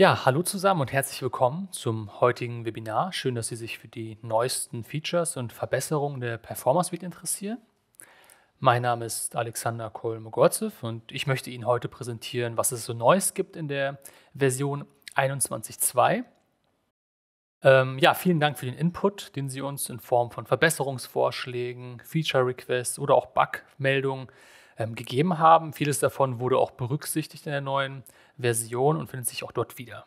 Ja, hallo zusammen und herzlich willkommen zum heutigen Webinar. Schön, dass Sie sich für die neuesten Features und Verbesserungen der Performance Suite interessieren. Mein Name ist Alexander Kolmogorzew und ich möchte Ihnen heute präsentieren, was es so Neues gibt in der Version 21.2. Ähm, ja, vielen Dank für den Input, den Sie uns in Form von Verbesserungsvorschlägen, Feature-Requests oder auch Bug-Meldungen ähm, gegeben haben. Vieles davon wurde auch berücksichtigt in der neuen Version und findet sich auch dort wieder.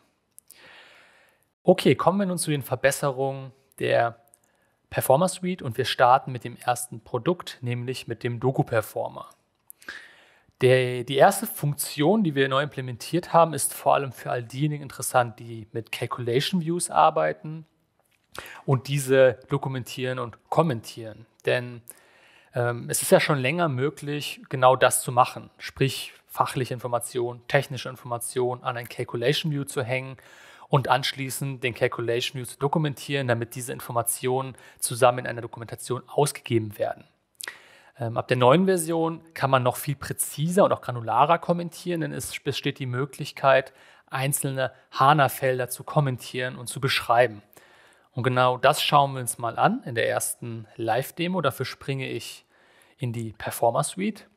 Okay, kommen wir nun zu den Verbesserungen der Performer Suite und wir starten mit dem ersten Produkt, nämlich mit dem Doku Performer. Der, die erste Funktion, die wir neu implementiert haben, ist vor allem für all diejenigen interessant, die mit Calculation Views arbeiten und diese dokumentieren und kommentieren. Denn ähm, es ist ja schon länger möglich, genau das zu machen, sprich fachliche Informationen, technische Informationen an ein Calculation View zu hängen und anschließend den Calculation View zu dokumentieren, damit diese Informationen zusammen in einer Dokumentation ausgegeben werden. Ähm, ab der neuen Version kann man noch viel präziser und auch granularer kommentieren, denn es besteht die Möglichkeit, einzelne HANA-Felder zu kommentieren und zu beschreiben. Und genau das schauen wir uns mal an in der ersten Live-Demo. Dafür springe ich in die Performer Suite.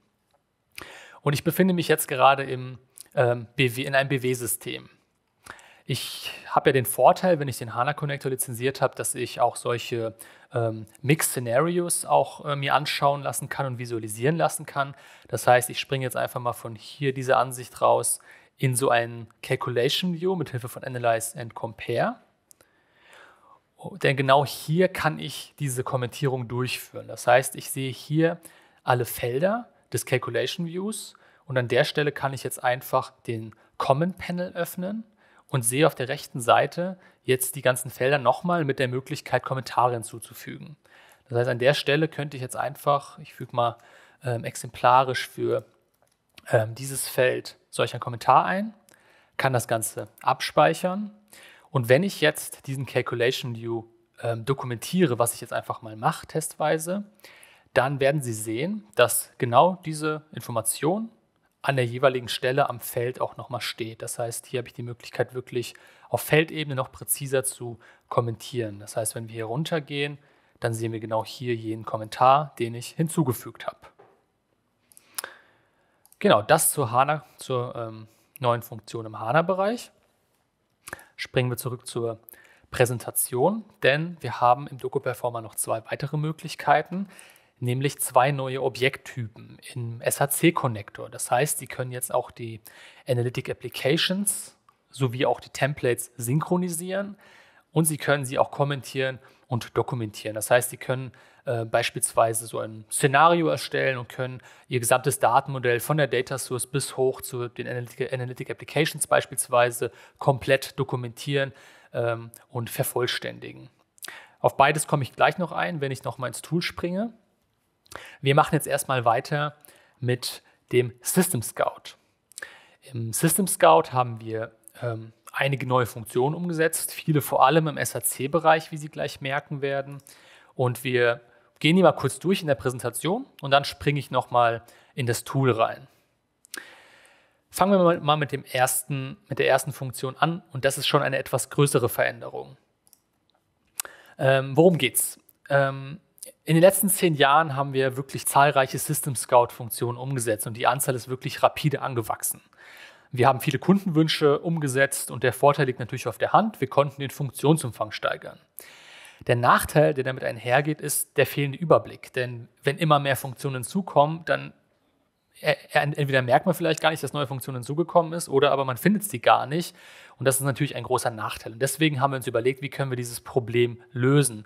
Und ich befinde mich jetzt gerade im, ähm, BW, in einem BW-System. Ich habe ja den Vorteil, wenn ich den HANA Connector lizenziert habe, dass ich auch solche ähm, Mixed-Szenarios auch äh, mir anschauen lassen kann und visualisieren lassen kann. Das heißt, ich springe jetzt einfach mal von hier dieser Ansicht raus in so einen Calculation View mit Hilfe von Analyze and Compare. Denn genau hier kann ich diese Kommentierung durchführen. Das heißt, ich sehe hier alle Felder des Calculation Views und an der Stelle kann ich jetzt einfach den Comment Panel öffnen und sehe auf der rechten Seite jetzt die ganzen Felder nochmal mit der Möglichkeit, Kommentare hinzuzufügen. Das heißt, an der Stelle könnte ich jetzt einfach, ich füge mal ähm, exemplarisch für ähm, dieses Feld solch einen Kommentar ein, kann das Ganze abspeichern und wenn ich jetzt diesen Calculation View ähm, dokumentiere, was ich jetzt einfach mal mache, testweise, dann werden Sie sehen, dass genau diese Information an der jeweiligen Stelle am Feld auch nochmal steht. Das heißt, hier habe ich die Möglichkeit, wirklich auf Feldebene noch präziser zu kommentieren. Das heißt, wenn wir hier runtergehen, dann sehen wir genau hier jeden Kommentar, den ich hinzugefügt habe. Genau, das zur, HANA, zur ähm, neuen Funktion im HANA-Bereich springen wir zurück zur Präsentation, denn wir haben im Doku-Performer noch zwei weitere Möglichkeiten, nämlich zwei neue Objekttypen im SHC-Connector. Das heißt, Sie können jetzt auch die Analytic Applications sowie auch die Templates synchronisieren und Sie können sie auch kommentieren und dokumentieren. Das heißt, sie können äh, beispielsweise so ein Szenario erstellen und können ihr gesamtes Datenmodell von der Data Source bis hoch zu den Analytic, Analytic Applications beispielsweise komplett dokumentieren ähm, und vervollständigen. Auf beides komme ich gleich noch ein, wenn ich noch mal ins Tool springe. Wir machen jetzt erstmal weiter mit dem System Scout. Im System Scout haben wir ähm, einige neue Funktionen umgesetzt, viele vor allem im SAC-Bereich, wie Sie gleich merken werden. Und wir gehen die mal kurz durch in der Präsentation und dann springe ich nochmal in das Tool rein. Fangen wir mal mit, dem ersten, mit der ersten Funktion an und das ist schon eine etwas größere Veränderung. Ähm, worum geht's? Ähm, in den letzten zehn Jahren haben wir wirklich zahlreiche System Scout-Funktionen umgesetzt und die Anzahl ist wirklich rapide angewachsen. Wir haben viele Kundenwünsche umgesetzt und der Vorteil liegt natürlich auf der Hand. Wir konnten den Funktionsumfang steigern. Der Nachteil, der damit einhergeht, ist der fehlende Überblick. Denn wenn immer mehr Funktionen hinzukommen, dann e-, e-, entweder merkt man vielleicht gar nicht, dass neue Funktionen hinzugekommen ist, oder aber man findet sie gar nicht. Und das ist natürlich ein großer Nachteil. Und deswegen haben wir uns überlegt, wie können wir dieses Problem lösen.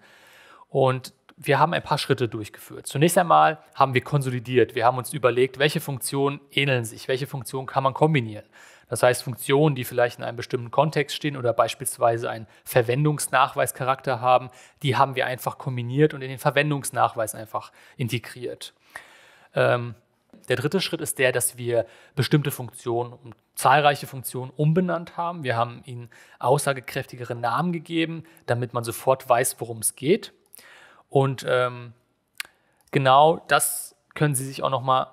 Und wir haben ein paar Schritte durchgeführt. Zunächst einmal haben wir konsolidiert. Wir haben uns überlegt, welche Funktionen ähneln sich, welche Funktionen kann man kombinieren. Das heißt, Funktionen, die vielleicht in einem bestimmten Kontext stehen oder beispielsweise einen Verwendungsnachweischarakter haben, die haben wir einfach kombiniert und in den Verwendungsnachweis einfach integriert. Ähm, der dritte Schritt ist der, dass wir bestimmte Funktionen und zahlreiche Funktionen umbenannt haben. Wir haben ihnen aussagekräftigere Namen gegeben, damit man sofort weiß, worum es geht. Und ähm, genau das können Sie sich auch nochmal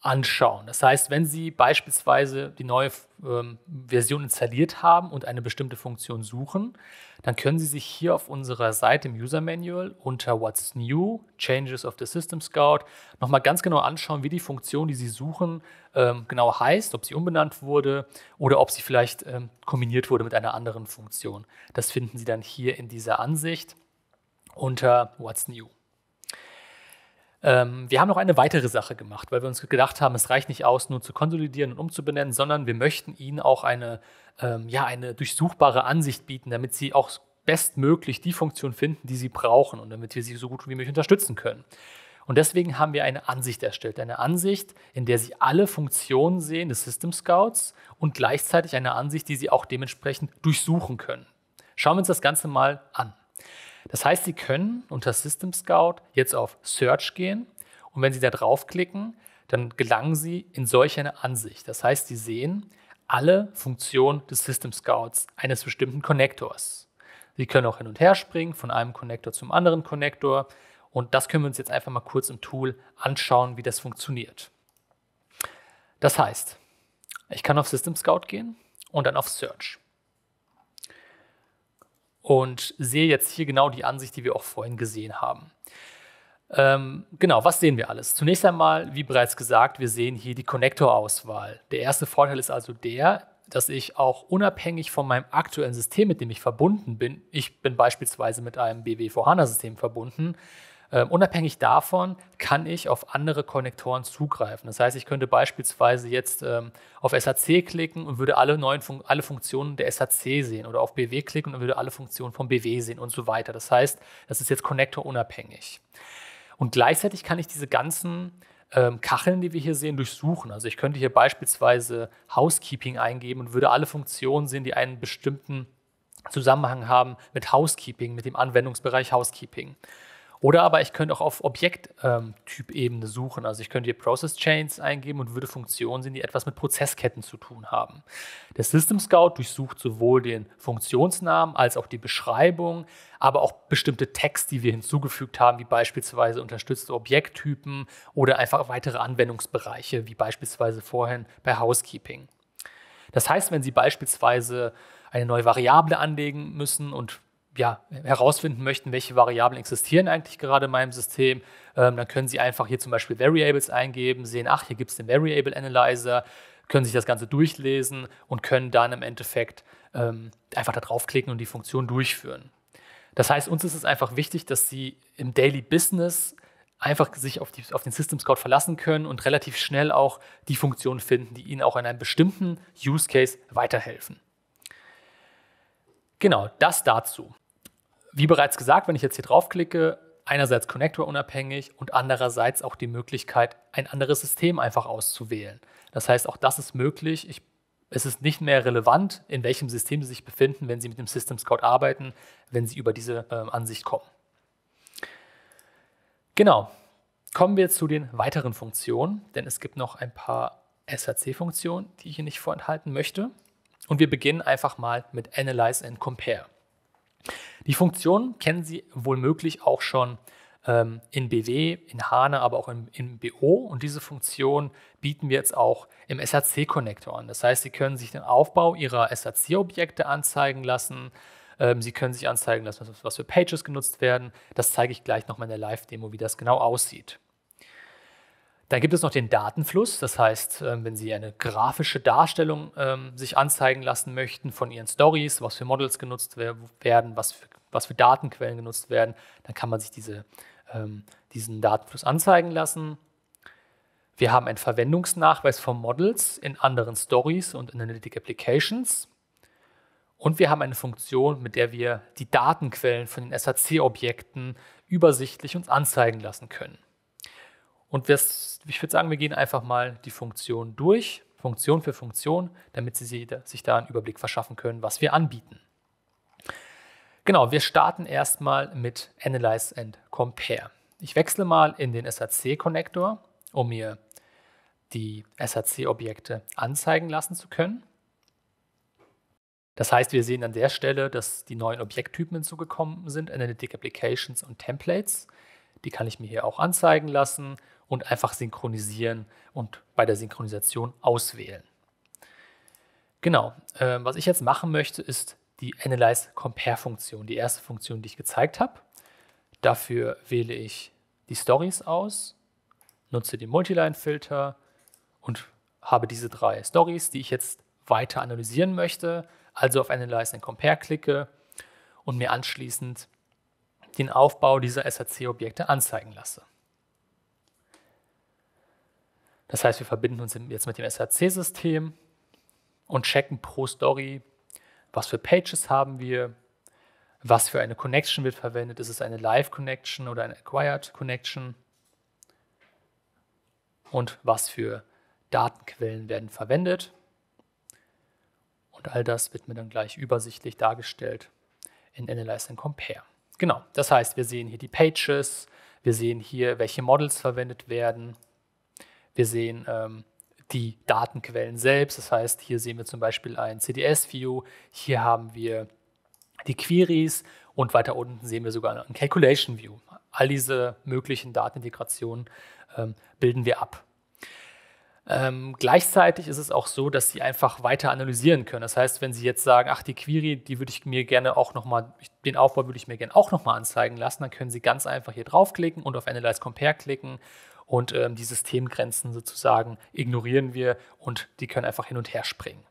anschauen. Das heißt, wenn Sie beispielsweise die neue ähm, Version installiert haben und eine bestimmte Funktion suchen, dann können Sie sich hier auf unserer Seite im User Manual unter What's New, Changes of the System Scout nochmal ganz genau anschauen, wie die Funktion, die Sie suchen, ähm, genau heißt, ob sie umbenannt wurde oder ob sie vielleicht ähm, kombiniert wurde mit einer anderen Funktion. Das finden Sie dann hier in dieser Ansicht unter What's New. Ähm, wir haben noch eine weitere Sache gemacht, weil wir uns gedacht haben, es reicht nicht aus, nur zu konsolidieren und umzubenennen, sondern wir möchten Ihnen auch eine, ähm, ja, eine durchsuchbare Ansicht bieten, damit Sie auch bestmöglich die Funktion finden, die Sie brauchen und damit wir Sie so gut wie möglich unterstützen können. Und deswegen haben wir eine Ansicht erstellt, eine Ansicht, in der Sie alle Funktionen sehen des System Scouts und gleichzeitig eine Ansicht, die Sie auch dementsprechend durchsuchen können. Schauen wir uns das Ganze mal an. Das heißt, Sie können unter System Scout jetzt auf Search gehen und wenn Sie da draufklicken, dann gelangen Sie in solch eine Ansicht. Das heißt, Sie sehen alle Funktionen des System Scouts eines bestimmten Connectors. Sie können auch hin und her springen von einem Connector zum anderen Connector und das können wir uns jetzt einfach mal kurz im Tool anschauen, wie das funktioniert. Das heißt, ich kann auf System Scout gehen und dann auf Search und sehe jetzt hier genau die Ansicht, die wir auch vorhin gesehen haben. Ähm, genau, was sehen wir alles? Zunächst einmal, wie bereits gesagt, wir sehen hier die Konnektorauswahl. Der erste Vorteil ist also der, dass ich auch unabhängig von meinem aktuellen System, mit dem ich verbunden bin, ich bin beispielsweise mit einem BW4HANA-System verbunden, ähm, unabhängig davon kann ich auf andere Konnektoren zugreifen. Das heißt, ich könnte beispielsweise jetzt ähm, auf SAC klicken und würde alle neuen Fun alle Funktionen der SAC sehen oder auf BW klicken und würde alle Funktionen vom BW sehen und so weiter. Das heißt, das ist jetzt Connector unabhängig. Und gleichzeitig kann ich diese ganzen ähm, Kacheln, die wir hier sehen, durchsuchen. Also ich könnte hier beispielsweise Housekeeping eingeben und würde alle Funktionen sehen, die einen bestimmten Zusammenhang haben mit Housekeeping, mit dem Anwendungsbereich Housekeeping. Oder aber ich könnte auch auf Objekttypebene ähm, suchen. Also ich könnte hier Process Chains eingeben und würde Funktionen sehen, die etwas mit Prozessketten zu tun haben. Der System Scout durchsucht sowohl den Funktionsnamen als auch die Beschreibung, aber auch bestimmte Tags, die wir hinzugefügt haben, wie beispielsweise unterstützte Objekttypen oder einfach weitere Anwendungsbereiche, wie beispielsweise vorhin bei Housekeeping. Das heißt, wenn Sie beispielsweise eine neue Variable anlegen müssen und ja, herausfinden möchten, welche Variablen existieren eigentlich gerade in meinem System, ähm, dann können Sie einfach hier zum Beispiel Variables eingeben, sehen, ach, hier gibt es den Variable Analyzer, können sich das Ganze durchlesen und können dann im Endeffekt ähm, einfach da draufklicken und die Funktion durchführen. Das heißt, uns ist es einfach wichtig, dass Sie im Daily Business einfach sich auf, die, auf den Systems Code verlassen können und relativ schnell auch die Funktionen finden, die Ihnen auch in einem bestimmten Use Case weiterhelfen. Genau, das dazu. Wie bereits gesagt, wenn ich jetzt hier draufklicke, einerseits Connector unabhängig und andererseits auch die Möglichkeit, ein anderes System einfach auszuwählen. Das heißt, auch das ist möglich. Ich, es ist nicht mehr relevant, in welchem System Sie sich befinden, wenn Sie mit dem Systems Code arbeiten, wenn Sie über diese äh, Ansicht kommen. Genau. Kommen wir zu den weiteren Funktionen, denn es gibt noch ein paar SRC-Funktionen, die ich hier nicht vorenthalten möchte. Und wir beginnen einfach mal mit Analyze and Compare. Die Funktion kennen Sie wohlmöglich auch schon ähm, in BW, in HANA, aber auch in, in BO. Und diese Funktion bieten wir jetzt auch im SAC-Connector an. Das heißt, Sie können sich den Aufbau Ihrer SAC-Objekte anzeigen lassen. Ähm, Sie können sich anzeigen lassen, was für Pages genutzt werden. Das zeige ich gleich nochmal in der Live-Demo, wie das genau aussieht. Dann gibt es noch den Datenfluss, das heißt, ähm, wenn Sie eine grafische Darstellung ähm, sich anzeigen lassen möchten von Ihren Stories, was für Models genutzt werden, was für, was für Datenquellen genutzt werden, dann kann man sich diese, ähm, diesen Datenfluss anzeigen lassen. Wir haben einen Verwendungsnachweis von Models in anderen Stories und Analytic Applications. Und wir haben eine Funktion, mit der wir die Datenquellen von den SAC-Objekten übersichtlich uns anzeigen lassen können. Und ich würde sagen, wir gehen einfach mal die Funktion durch, Funktion für Funktion, damit Sie sich da einen Überblick verschaffen können, was wir anbieten. Genau, wir starten erstmal mit Analyze and Compare. Ich wechsle mal in den sac connector um mir die SAC-Objekte anzeigen lassen zu können. Das heißt, wir sehen an der Stelle, dass die neuen Objekttypen hinzugekommen sind, Analytic Applications und Templates. Die kann ich mir hier auch anzeigen lassen und einfach synchronisieren und bei der Synchronisation auswählen. Genau, äh, was ich jetzt machen möchte, ist die Analyze Compare Funktion, die erste Funktion, die ich gezeigt habe. Dafür wähle ich die Stories aus, nutze den Multiline-Filter und habe diese drei Stories, die ich jetzt weiter analysieren möchte, also auf Analyze and Compare klicke und mir anschließend den Aufbau dieser SRC-Objekte anzeigen lasse. Das heißt, wir verbinden uns jetzt mit dem SRC-System und checken pro Story, was für Pages haben wir, was für eine Connection wird verwendet. Ist es eine Live-Connection oder eine Acquired-Connection? Und was für Datenquellen werden verwendet? Und all das wird mir dann gleich übersichtlich dargestellt in Analyze and Compare. Genau, das heißt, wir sehen hier die Pages, wir sehen hier, welche Models verwendet werden, wir sehen ähm, die Datenquellen selbst. Das heißt, hier sehen wir zum Beispiel ein CDS-View, hier haben wir die Queries und weiter unten sehen wir sogar ein Calculation View. All diese möglichen Datenintegrationen ähm, bilden wir ab. Ähm, gleichzeitig ist es auch so, dass Sie einfach weiter analysieren können. Das heißt, wenn Sie jetzt sagen, ach, die Query, die würde ich mir gerne auch nochmal, den Aufbau würde ich mir gerne auch nochmal anzeigen lassen, dann können Sie ganz einfach hier draufklicken und auf Analyze Compare klicken und ähm, die Systemgrenzen sozusagen ignorieren wir und die können einfach hin und her springen.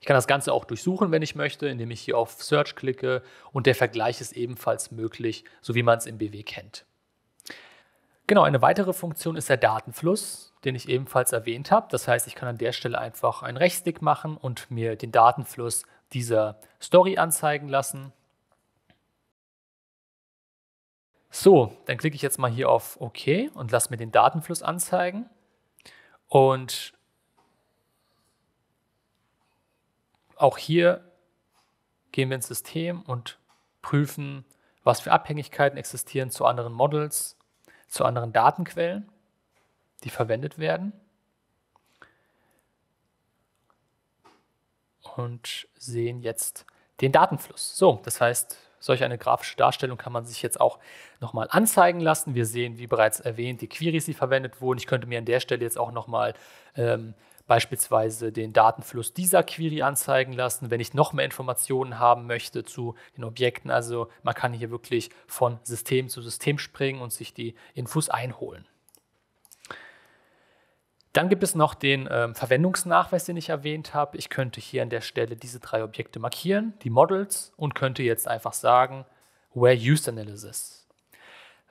Ich kann das Ganze auch durchsuchen, wenn ich möchte, indem ich hier auf Search klicke und der Vergleich ist ebenfalls möglich, so wie man es im BW kennt. Genau, eine weitere Funktion ist der Datenfluss, den ich ebenfalls erwähnt habe. Das heißt, ich kann an der Stelle einfach einen Rechtsklick machen und mir den Datenfluss dieser Story anzeigen lassen. So, dann klicke ich jetzt mal hier auf OK und lasse mir den Datenfluss anzeigen. Und auch hier gehen wir ins System und prüfen, was für Abhängigkeiten existieren zu anderen Models, zu anderen Datenquellen, die verwendet werden. Und sehen jetzt den Datenfluss. So, das heißt, Solch eine grafische Darstellung kann man sich jetzt auch nochmal anzeigen lassen. Wir sehen, wie bereits erwähnt, die Queries, die verwendet wurden. Ich könnte mir an der Stelle jetzt auch nochmal ähm, beispielsweise den Datenfluss dieser Query anzeigen lassen, wenn ich noch mehr Informationen haben möchte zu den Objekten. Also man kann hier wirklich von System zu System springen und sich die Infos einholen. Dann gibt es noch den ähm, Verwendungsnachweis, den ich erwähnt habe. Ich könnte hier an der Stelle diese drei Objekte markieren, die Models, und könnte jetzt einfach sagen, Where Use Analysis.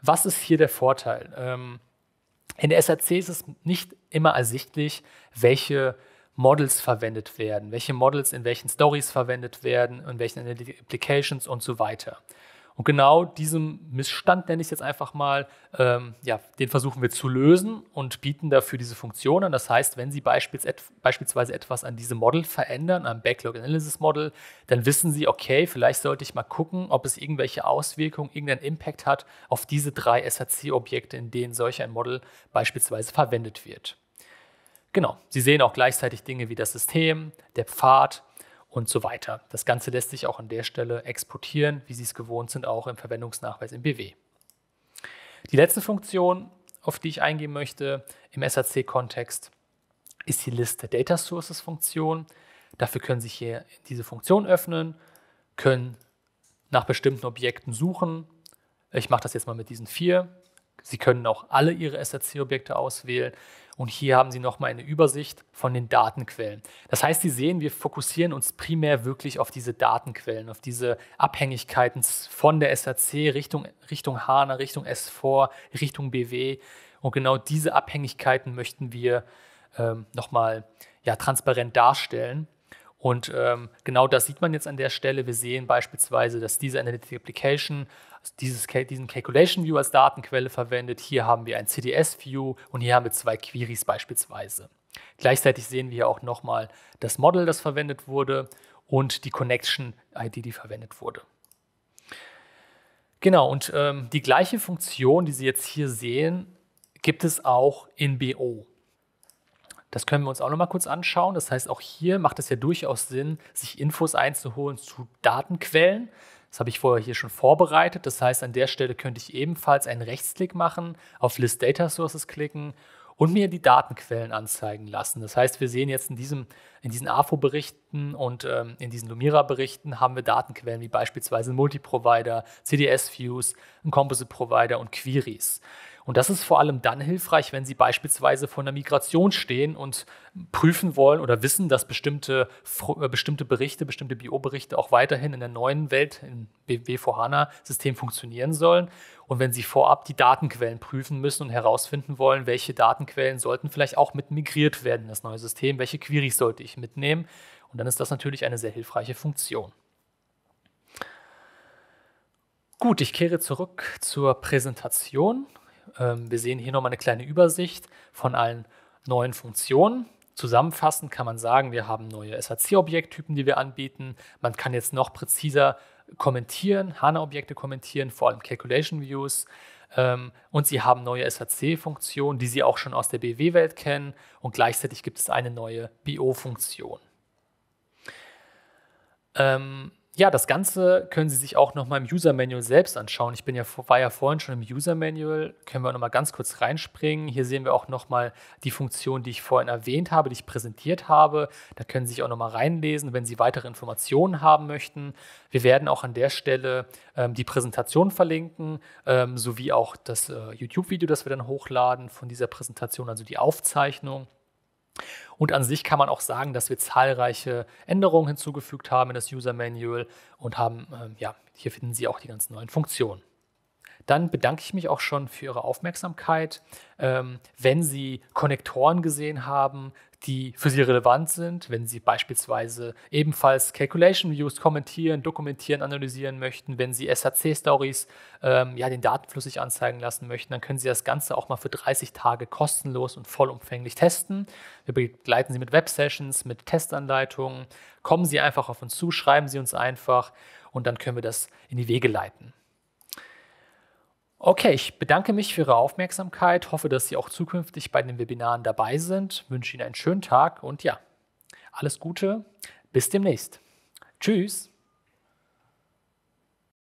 Was ist hier der Vorteil? Ähm, in der SRC ist es nicht immer ersichtlich, welche Models verwendet werden, welche Models in welchen Stories verwendet werden, in welchen Applications und so weiter. Und genau diesen Missstand, nenne ich es jetzt einfach mal, ähm, ja, den versuchen wir zu lösen und bieten dafür diese Funktionen. Das heißt, wenn Sie beispielsweise etwas an diesem Model verändern, am Backlog Analysis Model, dann wissen Sie, okay, vielleicht sollte ich mal gucken, ob es irgendwelche Auswirkungen, irgendeinen Impact hat auf diese drei SHC-Objekte, in denen solch ein Model beispielsweise verwendet wird. Genau, Sie sehen auch gleichzeitig Dinge wie das System, der Pfad, und so weiter. Das Ganze lässt sich auch an der Stelle exportieren, wie Sie es gewohnt sind, auch im Verwendungsnachweis im BW. Die letzte Funktion, auf die ich eingehen möchte im SAC-Kontext, ist die Liste Data Sources Funktion. Dafür können Sie hier diese Funktion öffnen, können nach bestimmten Objekten suchen. Ich mache das jetzt mal mit diesen vier. Sie können auch alle Ihre SAC-Objekte auswählen und hier haben Sie nochmal eine Übersicht von den Datenquellen. Das heißt, Sie sehen, wir fokussieren uns primär wirklich auf diese Datenquellen, auf diese Abhängigkeiten von der SAC Richtung, Richtung HANA, ne, Richtung S4, Richtung BW. Und genau diese Abhängigkeiten möchten wir ähm, nochmal ja, transparent darstellen. Und ähm, genau das sieht man jetzt an der Stelle. Wir sehen beispielsweise, dass diese Analytic Application dieses, diesen Calculation View als Datenquelle verwendet. Hier haben wir ein CDS View und hier haben wir zwei Queries beispielsweise. Gleichzeitig sehen wir auch nochmal das Model, das verwendet wurde und die Connection ID, die verwendet wurde. Genau, und ähm, die gleiche Funktion, die Sie jetzt hier sehen, gibt es auch in BO. Das können wir uns auch nochmal kurz anschauen. Das heißt, auch hier macht es ja durchaus Sinn, sich Infos einzuholen zu Datenquellen. Das habe ich vorher hier schon vorbereitet. Das heißt, an der Stelle könnte ich ebenfalls einen Rechtsklick machen, auf List Data Sources klicken und mir die Datenquellen anzeigen lassen. Das heißt, wir sehen jetzt in, diesem, in diesen AFO-Berichten und ähm, in diesen Lumira-Berichten haben wir Datenquellen wie beispielsweise Multiprovider, CDS-Views, ein Composite-Provider und Queries. Und das ist vor allem dann hilfreich, wenn Sie beispielsweise vor einer Migration stehen und prüfen wollen oder wissen, dass bestimmte, äh, bestimmte Berichte, bestimmte BO-Berichte auch weiterhin in der neuen Welt, im BW4HANA-System funktionieren sollen. Und wenn Sie vorab die Datenquellen prüfen müssen und herausfinden wollen, welche Datenquellen sollten vielleicht auch mit migriert werden in das neue System, welche Queries sollte ich mitnehmen. Und dann ist das natürlich eine sehr hilfreiche Funktion. Gut, ich kehre zurück zur Präsentation ähm, wir sehen hier nochmal eine kleine Übersicht von allen neuen Funktionen. Zusammenfassend kann man sagen, wir haben neue sac objekttypen die wir anbieten. Man kann jetzt noch präziser kommentieren, HANA-Objekte kommentieren, vor allem Calculation Views. Ähm, und sie haben neue sac funktionen die Sie auch schon aus der BW-Welt kennen. Und gleichzeitig gibt es eine neue BO-Funktion. Ähm, ja, das Ganze können Sie sich auch nochmal im User Manual selbst anschauen. Ich bin ja, war ja vorhin schon im User Manual, können wir nochmal ganz kurz reinspringen. Hier sehen wir auch nochmal die Funktion, die ich vorhin erwähnt habe, die ich präsentiert habe. Da können Sie sich auch nochmal reinlesen, wenn Sie weitere Informationen haben möchten. Wir werden auch an der Stelle ähm, die Präsentation verlinken, ähm, sowie auch das äh, YouTube-Video, das wir dann hochladen von dieser Präsentation, also die Aufzeichnung. Und an sich kann man auch sagen, dass wir zahlreiche Änderungen hinzugefügt haben in das User Manual und haben, äh, ja, hier finden Sie auch die ganzen neuen Funktionen. Dann bedanke ich mich auch schon für Ihre Aufmerksamkeit. Ähm, wenn Sie Konnektoren gesehen haben die für sie relevant sind, wenn sie beispielsweise ebenfalls Calculation Views kommentieren, dokumentieren, analysieren möchten, wenn sie SHC-Stories ähm, ja, den Datenfluss sich anzeigen lassen möchten, dann können sie das Ganze auch mal für 30 Tage kostenlos und vollumfänglich testen. Wir begleiten sie mit Web-Sessions, mit Testanleitungen. Kommen Sie einfach auf uns zu, schreiben Sie uns einfach und dann können wir das in die Wege leiten. Okay, ich bedanke mich für Ihre Aufmerksamkeit, hoffe, dass Sie auch zukünftig bei den Webinaren dabei sind, wünsche Ihnen einen schönen Tag und ja, alles Gute, bis demnächst. Tschüss.